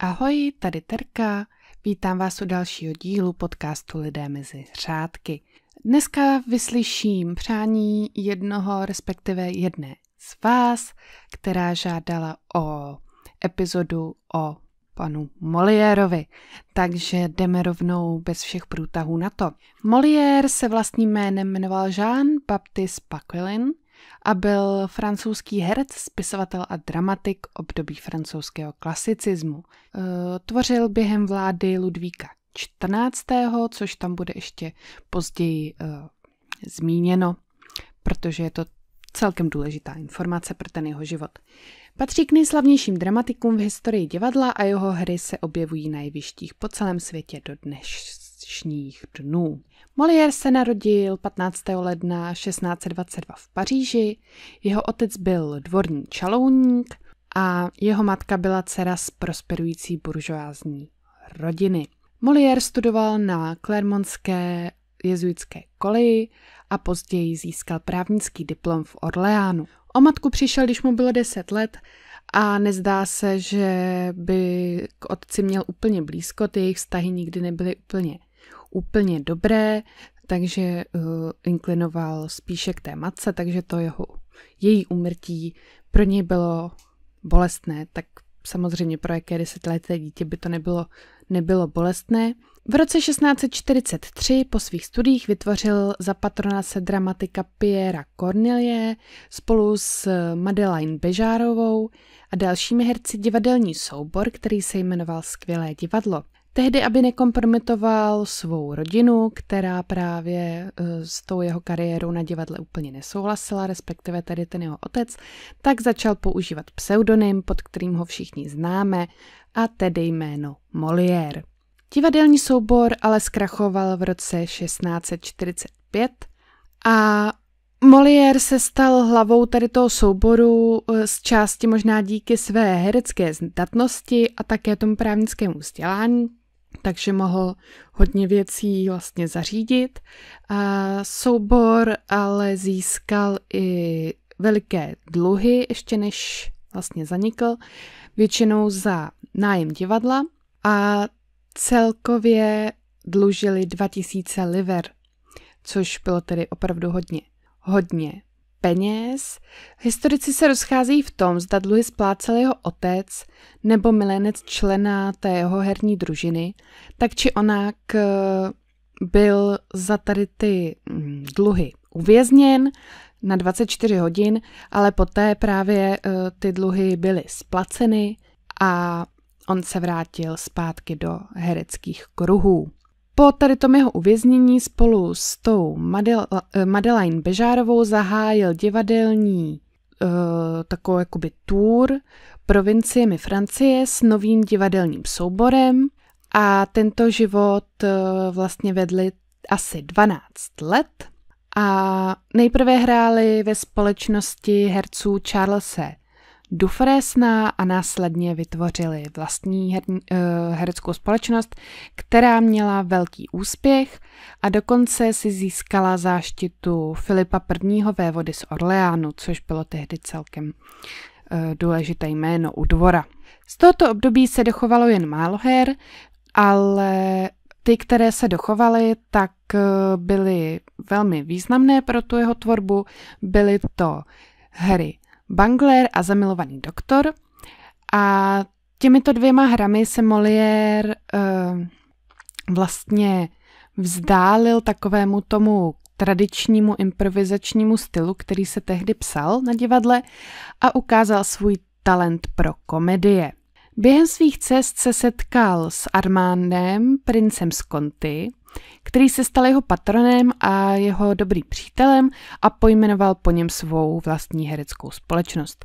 Ahoj, tady Terka. Vítám vás u dalšího dílu podcastu Lidé mezi řádky. Dneska vyslyším přání jednoho, respektive jedné z vás, která žádala o epizodu o panu Moliérovi. Takže jdeme rovnou bez všech průtahů na to. Molière se vlastním jménem jmenoval Jean-Baptiste Paquelin – a byl francouzský herec, spisovatel a dramatik období francouzského klasicismu. E, tvořil během vlády Ludvíka XIV. což tam bude ještě později e, zmíněno, protože je to celkem důležitá informace pro ten jeho život. Patří k nejslavnějším dramatikům v historii divadla a jeho hry se objevují na jevištích po celém světě do dnes pátečních dnů. Molière se narodil 15. ledna 1622 v Paříži, jeho otec byl dvorní čalouník a jeho matka byla dcera z prosperující buržoázní rodiny. Molière studoval na Clermontské jezuitské koleji a později získal právnický diplom v Orleánu. O matku přišel, když mu bylo 10 let a nezdá se, že by k otci měl úplně blízko, ty jejich vztahy nikdy nebyly úplně úplně dobré, takže uh, inklinoval spíše k té matce, takže to jeho, její úmrtí pro něj bylo bolestné, tak samozřejmě pro jaké desetileté dítě by to nebylo, nebylo bolestné. V roce 1643 po svých studiích vytvořil za patrona se dramatika Piera Cornelie spolu s eh, Madeleine Bežárovou a dalšími herci divadelní soubor, který se jmenoval Skvělé divadlo. Tehdy, aby nekompromitoval svou rodinu, která právě eh, s tou jeho kariérou na divadle úplně nesouhlasila, respektive tedy ten jeho otec, tak začal používat pseudonym, pod kterým ho všichni známe, a tedy jméno Molière. Divadelní soubor ale zkrachoval v roce 1645 a Molière se stal hlavou tady toho souboru eh, z části možná díky své herecké zdatnosti a také tomu právnickému vzdělání, takže mohl hodně věcí vlastně zařídit. A soubor ale získal i veliké dluhy, ještě než vlastně zanikl, většinou za nájem divadla a celkově dlužili 2000 liver, což bylo tedy opravdu hodně. Hodně peněz. Historici se rozchází v tom, zda dluhy splácel jeho otec nebo milenec člena té jeho herní družiny, tak či onak eh, byl za tady ty mm, dluhy uvězněn na 24 hodin, ale poté právě eh, ty dluhy byly splaceny a on se vrátil zpátky do hereckých kruhů. Po tady tom jeho uvěznění spolu s tou Madele, eh, Madeleine Bežárovou zahájil divadelní e, takovou jakoby tour provinciemi Francie s novým divadelním souborem a tento život e, vlastně vedli asi 12 let a nejprve hráli ve společnosti herců Charlesa Dufresna a následně vytvořili vlastní her, eh, hereckou společnost, která měla velký úspěch a dokonce si získala záštitu Filipa I. vévody z Orleánu, což bylo tehdy celkem eh, důležité jméno u dvora. Z tohoto období se dochovalo jen málo her, ale ty, které se dochovaly, tak eh, byly velmi významné pro tu jeho tvorbu. Byly to hry Bangler a Zamilovaný doktor. A těmito dvěma hrami se Molière uh, vlastně vzdálil takovému tomu tradičnímu improvizačnímu stylu, který se tehdy psal na divadle a ukázal svůj talent pro komedie. Během svých cest se setkal s Armandem, princem z Conti, který se stal jeho patronem a jeho dobrým přítelem a pojmenoval po něm svou vlastní hereckou společnost.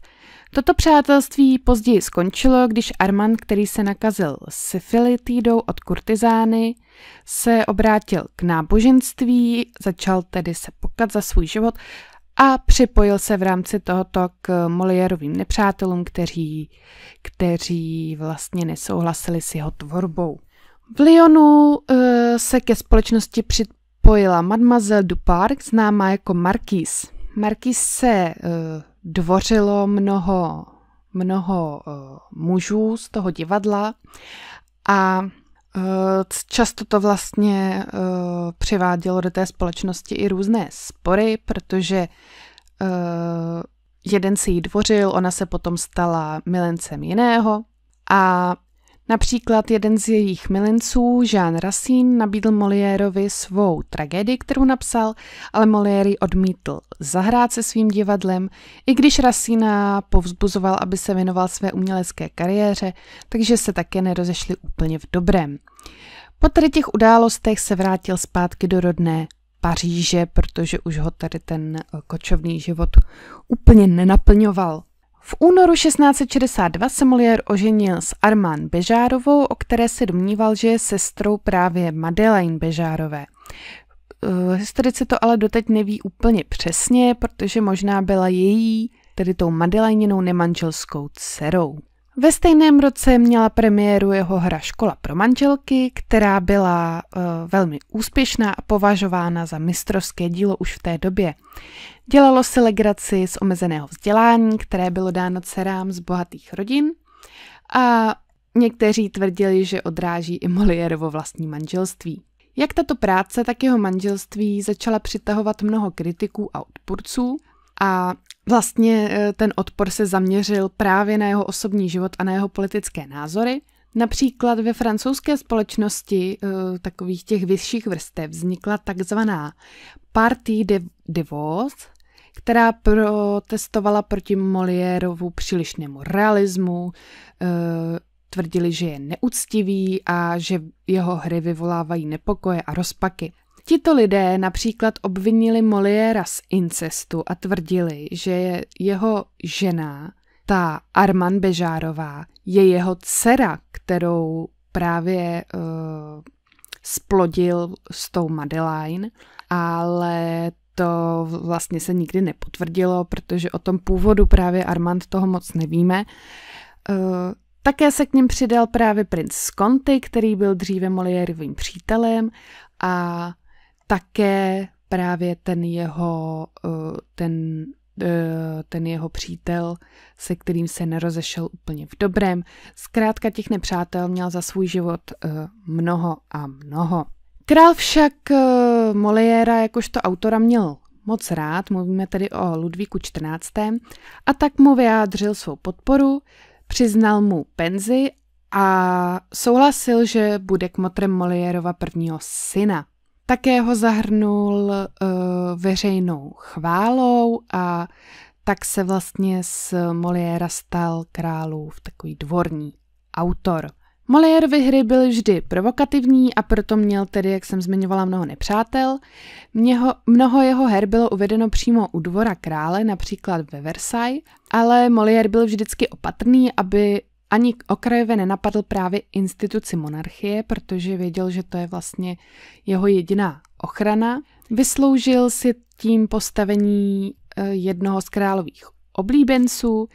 Toto přátelství později skončilo, když Armand, který se nakazil syfilitídou od kurtizány, se obrátil k náboženství, začal tedy se pokat za svůj život a připojil se v rámci tohoto k Moliérovým nepřátelům, kteří, kteří vlastně nesouhlasili s jeho tvorbou. V Lyonu uh, se ke společnosti připojila Mademoiselle du Parc, známá jako Marquise. Marquise se uh, dvořilo mnoho, mnoho uh, mužů z toho divadla a Často to vlastně uh, přivádělo do té společnosti i různé spory, protože uh, jeden si jí dvořil, ona se potom stala milencem jiného a Například jeden z jejich milenců, Jean Racine, nabídl Moliérovi svou tragédii, kterou napsal, ale Moliéry odmítl zahrát se svým divadlem, i když Racina povzbuzoval, aby se věnoval své umělecké kariéře, takže se také nerozešli úplně v dobrém. Po tady těch událostech se vrátil zpátky do rodné Paříže, protože už ho tady ten kočovný život úplně nenaplňoval. V únoru 1662 se Molière oženil s Armán Bežárovou, o které se domníval, že je sestrou právě Madeleine Bežárové. Eh, historici to ale doteď neví úplně přesně, protože možná byla její, tedy tou Madeleininou nemanželskou dcerou. Ve stejném roce měla premiéru jeho hra Škola pro manželky, která byla eh, velmi úspěšná a považována za mistrovské dílo už v té době. Dělalo se legraci z omezeného vzdělání, které bylo dáno dcerám z bohatých rodin a někteří tvrdili, že odráží i Moliérovo vlastní manželství. Jak tato práce, tak jeho manželství začala přitahovat mnoho kritiků a odpůrců a vlastně eh, ten odpor se zaměřil právě na jeho osobní život a na jeho politické názory. Například ve francouzské společnosti eh, takových těch vyšších vrstev vznikla takzvaná Partie de, Devos, která protestovala proti Moliérovu přílišnému realismu, eh, tvrdili, že je neúctivý a že jeho hry vyvolávají nepokoje a rozpaky. Tito lidé například obvinili Moliéra z incestu a tvrdili, že je jeho žena, ta Arman Bežárová, je jeho dcera, kterou právě uh, splodil s tou Madeline, ale to vlastně se nikdy nepotvrdilo, protože o tom původu právě Armand toho moc nevíme. Uh, také se k ním přidal právě princ Skonty, který byl dříve Moliérovým přítelem a také právě ten jeho, eh, ten, eh, ten jeho přítel, se kterým se nerozešel úplně v dobrém. Zkrátka těch nepřátel měl za svůj život eh, mnoho a mnoho. Král však Moliéra jakožto autora měl moc rád, mluvíme tedy o Ludvíku XIV. a tak mu vyjádřil svou podporu, přiznal mu penzi a souhlasil, že bude kmotrem Moliérova prvního syna. Také ho zahrnul uh, veřejnou chválou a tak se vlastně z Moliéra stal králův takový dvorní autor. Moliérovy hry byly vždy provokativní a proto měl tedy, jak jsem zmiňovala, mnoho nepřátel. Měho, mnoho jeho her bylo uvedeno přímo u dvora krále, například ve Versailles, ale Molière byl vždycky opatrný, aby ani okrajově nenapadl právě instituci monarchie, protože věděl, že to je vlastně jeho jediná ochrana. Vysloužil si tím postavení eh, jednoho z králových oblíbenců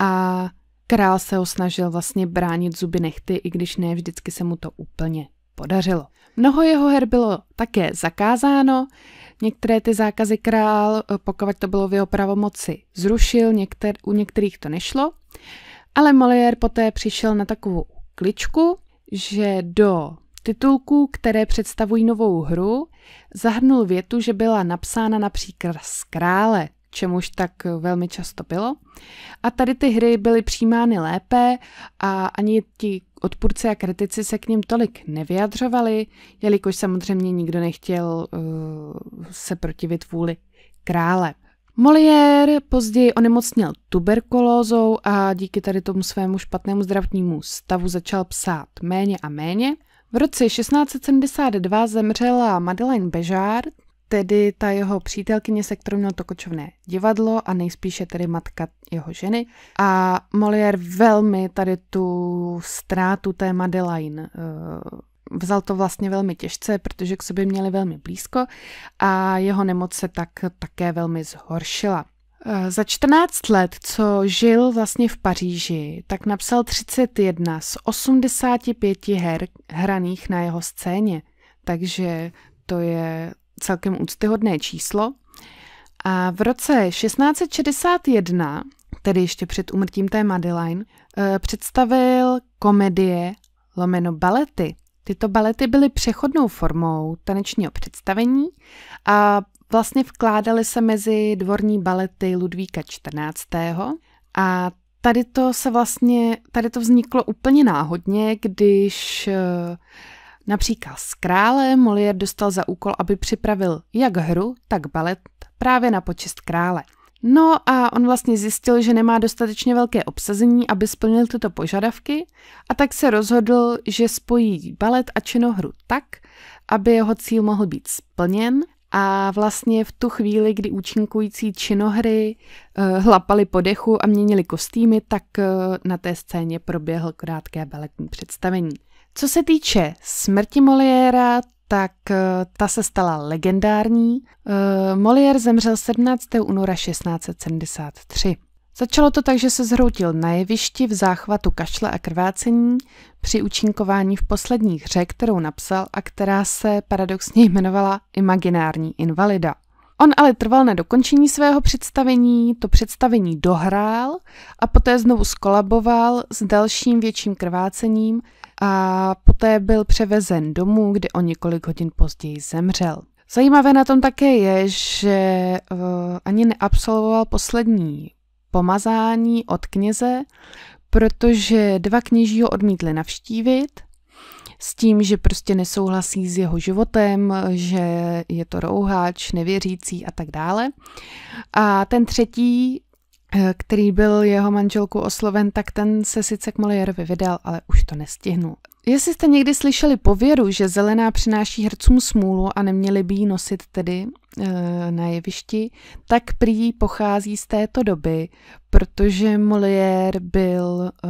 a král se ho snažil vlastně bránit zuby nechty, i když ne vždycky se mu to úplně podařilo. Mnoho jeho her bylo také zakázáno, některé ty zákazy král, eh, pokud to bylo v jeho pravomoci, zrušil, některý, u některých to nešlo. Ale Molière poté přišel na takovou kličku, že do titulků, které představují novou hru, zahrnul větu, že byla napsána například z krále, čemuž tak velmi často bylo. A tady ty hry byly přijímány lépe a ani ti odpůrci a kritici se k ním tolik nevyjadřovali, jelikož samozřejmě nikdo nechtěl uh, se protivit vůli krále. Molière později onemocněl tuberkulózou a díky tady tomu svému špatnému zdravotnímu stavu začal psát méně a méně. V roce 1672 zemřela Madeleine Bežard, tedy ta jeho přítelkyně, se kterou měl to kočovné divadlo a nejspíše tedy matka jeho ženy. A Molière velmi tady tu ztrátu té Madeleine uh, Vzal to vlastně velmi těžce, protože k sobě měli velmi blízko a jeho nemoc se tak také velmi zhoršila. Eh, za 14 let, co žil vlastně v Paříži, tak napsal 31 z 85 her hraných na jeho scéně. Takže to je celkem úctyhodné číslo. A v roce 1661, tedy ještě před umrtím té Madeline, eh, představil komedie lomeno balety – Tyto balety byly přechodnou formou tanečního představení a vlastně vkládaly se mezi dvorní balety Ludvíka XIV. A tady to se vlastně, tady to vzniklo úplně náhodně, když eh, například s krále Molière dostal za úkol, aby připravil jak hru, tak balet právě na počest krále. No a on vlastně zjistil, že nemá dostatečně velké obsazení, aby splnil tyto požadavky a tak se rozhodl, že spojí balet a činohru tak, aby jeho cíl mohl být splněn a vlastně v tu chvíli, kdy účinkující činohry eh, hlapali po dechu a měnili kostýmy, tak eh, na té scéně proběhl krátké baletní představení. Co se týče smrti Moliéra, tak eh, ta se stala legendární. Eh, Molière zemřel 17. února 1673. Začalo to tak, že se zhroutil na jevišti v záchvatu kašle a krvácení při učinkování v poslední hře, kterou napsal a která se paradoxně jmenovala Imaginární invalida. On ale trval na dokončení svého představení, to představení dohrál a poté znovu skolaboval s dalším větším krvácením a poté byl převezen domů, kde o několik hodin později zemřel. Zajímavé na tom také je, že eh, ani neabsolvoval poslední pomazání od kněze, protože dva kněží ho odmítli navštívit s tím, že prostě nesouhlasí s jeho životem, že je to rouháč, nevěřící a tak dále. A ten třetí, eh, který byl jeho manželku osloven, tak ten se sice k Moliérovi vydal, ale už to nestihnul. Jestli jste někdy slyšeli pověru, že zelená přináší hercům smůlu a neměli by ji nosit tedy e, na jevišti, tak prý pochází z této doby, protože Molière byl e,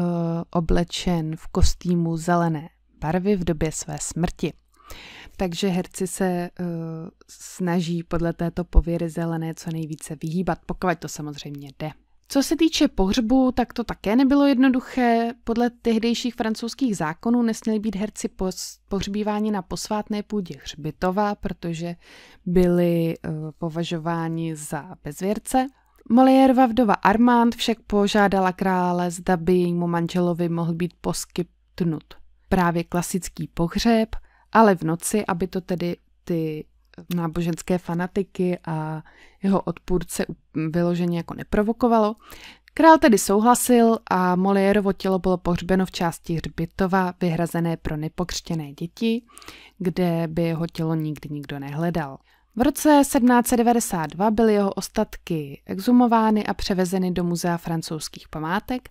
oblečen v kostýmu zelené barvy v době své smrti. Takže herci se uh, snaží podle této pověry zelené co nejvíce vyhýbat, pokud to samozřejmě jde. Co se týče pohřbu, tak to také nebylo jednoduché. Podle tehdejších francouzských zákonů nesměli být herci pohřbíváni na posvátné půdě hřbitova, protože byli uh, považováni za bezvěrce. Moliérova vdova Armand však požádala krále, zda by jejímu manželovi mohl být poskytnut právě klasický pohřeb, ale v noci, aby to tedy ty náboženské fanatiky a jeho odpůrce vyloženě jako neprovokovalo. Král tedy souhlasil a Moliérovo tělo bylo pohřbeno v části hřbitova vyhrazené pro nepokřtěné děti, kde by jeho tělo nikdy nikdo nehledal. V roce 1792 byly jeho ostatky exhumovány a převezeny do Muzea francouzských památek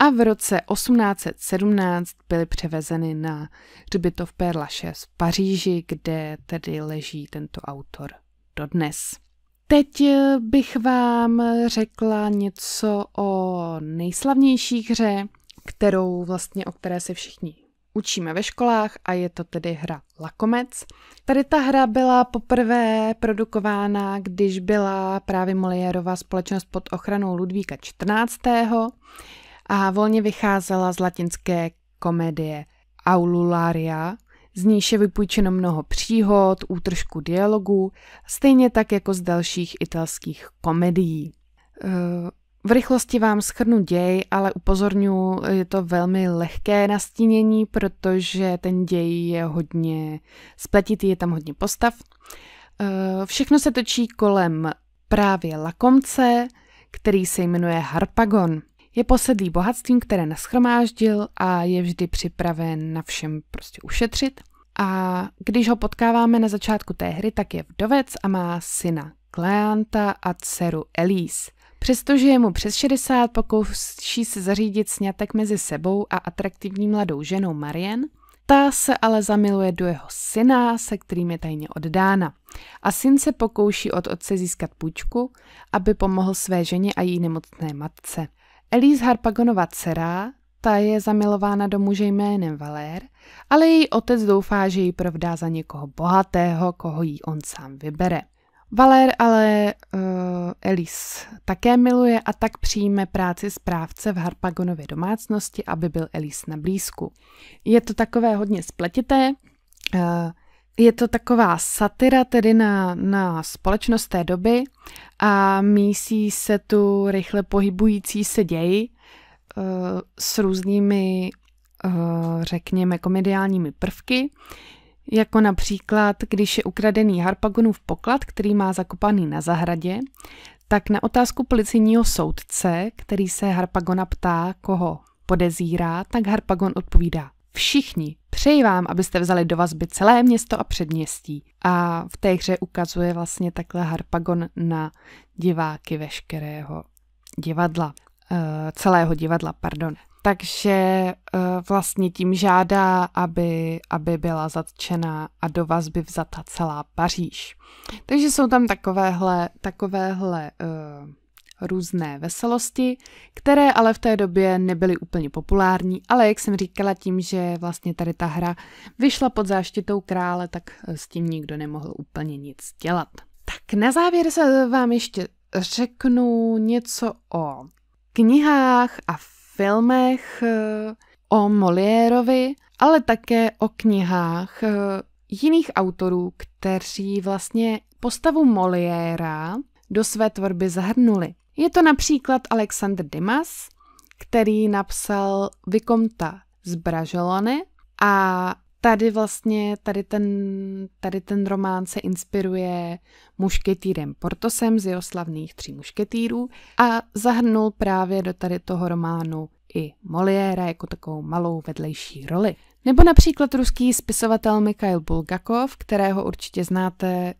a v roce 1817 byly převezeny na hřbitov v Lachaise v Paříži, kde tedy leží tento autor dodnes. Teď eh, bych vám řekla něco o nejslavnější hře, kterou vlastně, o které se všichni učíme ve školách a je to tedy hra Lakomec. Tady ta hra byla poprvé produkována, když byla právě Moliérova společnost pod ochranou Ludvíka XIV a volně vycházela z latinské komedie Aulularia, z níž je vypůjčeno mnoho příhod, útržku dialogů, stejně tak jako z dalších italských komedií. Eh, v rychlosti vám schrnu děj, ale upozorňuji, je to velmi lehké nastínění, protože ten děj je hodně spletitý, je tam hodně postav. Eh, všechno se točí kolem právě lakomce, který se jmenuje Harpagon. Je posedlý bohatstvím, které naschromáždil a je vždy připraven na všem prostě ušetřit. A když ho potkáváme na začátku té hry, tak je vdovec a má syna Kleanta a dceru Elise. Přestože je mu přes 60, pokouší se zařídit snětek mezi sebou a atraktivní mladou ženou Marien, Ta se ale zamiluje do jeho syna, se kterým je tajně oddána. A syn se pokouší od otce získat půjčku, aby pomohl své ženě a její nemocné matce. Elise Harpagonova dcera, ta je zamilována do muže jménem Valér, ale její otec doufá, že ji provdá za někoho bohatého, koho jí on sám vybere. Valér ale uh, eh, Elis také miluje a tak přijme práci správce v Harpagonově domácnosti, aby byl Elis na blízku. Je to takové hodně spletité, uh, je to taková satira tedy na, na společnost té doby a mísí se tu rychle pohybující se ději eh, s různými, eh, řekněme, komediálními prvky, jako například, když je ukradený Harpagonův poklad, který má zakopaný na zahradě, tak na otázku policijního soudce, který se Harpagona ptá, koho podezírá, tak Harpagon odpovídá Všichni přeji vám, abyste vzali do vazby celé město a předměstí. A v té hře ukazuje vlastně takhle Harpagon na diváky veškerého divadla. Uh, celého divadla, pardon. Takže uh, vlastně tím žádá, aby, aby byla zatčena a do vazby vzata celá Paříž. Takže jsou tam takovéhle, takovéhle uh, různé veselosti, které ale v té době nebyly úplně populární, ale jak jsem říkala tím, že vlastně tady ta hra vyšla pod záštitou krále, tak eh, s tím nikdo nemohl úplně nic dělat. Tak na závěr se vám ještě řeknu něco o knihách a filmech, eh, o Moliérovi, ale také o knihách eh, jiných autorů, kteří vlastně postavu Moliéra do své tvorby zahrnuli. Je to například Alexander Dimas, který napsal Vykomta z Bražolony a tady vlastně, tady ten, tady ten román se inspiruje mušketýrem Portosem z jeho slavných tří mušketýrů a zahrnul právě do tady toho románu i Moliéra jako takovou malou vedlejší roli. Nebo například ruský spisovatel Mikhail Bulgakov, kterého určitě znáte eh,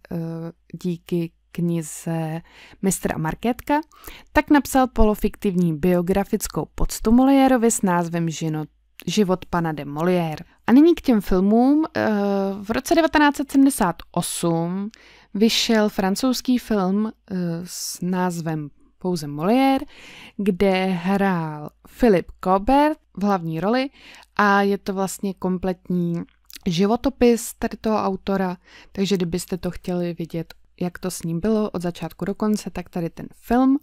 díky knize Mistr a Marketka, tak napsal polofiktivní biografickou poctu Moliérovi s názvem Žinot život pana de Molière. A nyní k těm filmům. Eh, v roce 1978 vyšel francouzský film eh, s názvem pouze Molière, kde hrál Philip Cobert v hlavní roli a je to vlastně kompletní životopis tady toho autora, takže kdybyste to chtěli vidět jak to s ním bylo od začátku do konce, tak tady ten film.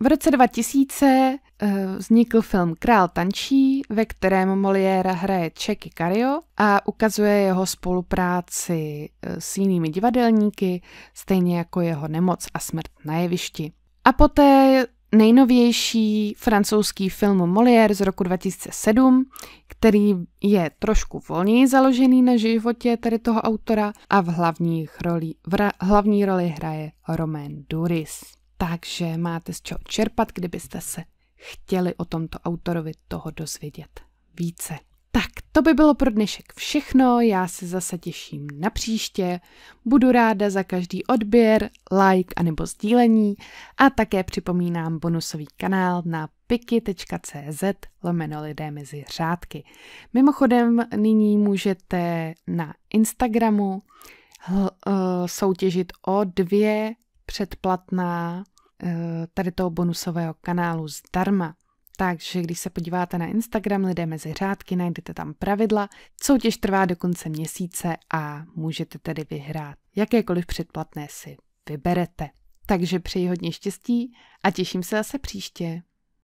V roce 2000 eh, vznikl film Král tančí, ve kterém Moliéra hraje Čeky Cario a ukazuje jeho spolupráci eh, s jinými divadelníky, stejně jako jeho nemoc a smrt na jevišti. A poté nejnovější francouzský film Molière z roku 2007, který je trošku volněji založený na životě tady toho autora a v, hlavních roli, v ra, hlavní roli hraje Romain Duris. Takže máte z čeho čerpat, kdybyste se chtěli o tomto autorovi toho dozvědět více. Tak to by bylo pro dnešek všechno, já se zase těším na příště. Budu ráda za každý odběr, like anebo sdílení a také připomínám bonusový kanál na piki.cz lomeno lidé mezi řádky. Mimochodem nyní můžete na Instagramu eh, soutěžit o dvě předplatná eh, tady toho bonusového kanálu zdarma. Takže když se podíváte na Instagram lidé mezi řádky, najdete tam pravidla. Soutěž trvá do konce měsíce a můžete tedy vyhrát. Jakékoliv předplatné si vyberete. Takže přeji hodně štěstí a těším se zase příště.